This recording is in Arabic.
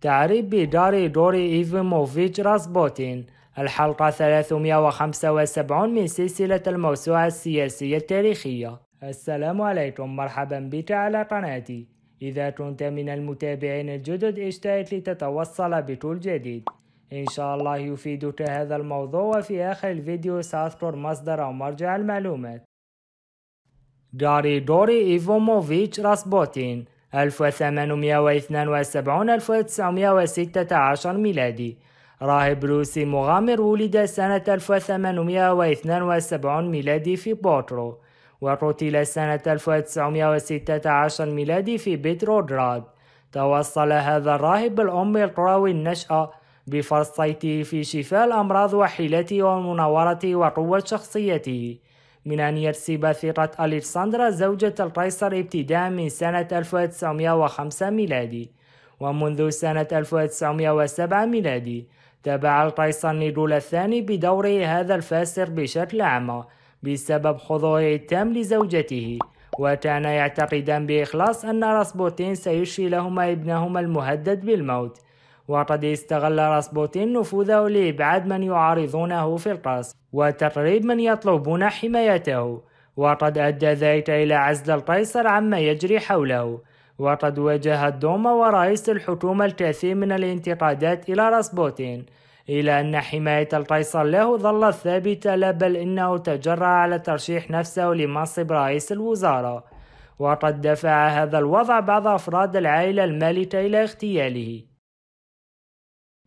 تعريب بدار دوري إيفيموفيتش راسبوتين الحلقة 375 من سلسلة الموسوعة السياسية التاريخية السلام عليكم مرحبا بك على قناتي إذا كنت من المتابعين الجدد اشترك لتتوصل بكل جديد إن شاء الله يفيدك هذا الموضوع وفي آخر الفيديو سأذكر مصدر أو مرجع المعلومات داري دوري إيفوموفيتش راسبوتين 1872 1916 ميلادي راهب روسي مغامر ولد سنة 1872 ميلادي في بوترو وقتل سنة 1916 ميلادي في بيتروغراد توصل هذا الراهب بالأم القروي النشأة بفرصيته في شفاء الأمراض وحيلته ومناورته وقوة شخصيته من أن يرسب ثقة أليكساندرا زوجة القيصر ابتداء من سنة 1905 ميلادي ومنذ سنة 1907 ميلادي تبع القيصر نيرول الثاني بدوره هذا الفاسق بشكل أعمى بسبب خضوعه التام لزوجته وكان يعتقدان بإخلاص أن راسبوتين سيشفي لهما ابنهما المهدد بالموت وقد استغل راسبوتين نفوذه لإبعاد من يعارضونه في القصر وتقريب من يطلبون حمايته وقد أدى ذلك إلى عزل القيصر عما يجري حوله وقد وجه الدوما ورئيس الحكومة الكثير من الانتقادات إلى راسبوتين إلى أن حماية القيصر له ظلت ثابتة لا بل إنه تجرأ على ترشيح نفسه لمنصب رئيس الوزارة وقد دفع هذا الوضع بعض أفراد العائلة المالكة إلى اغتياله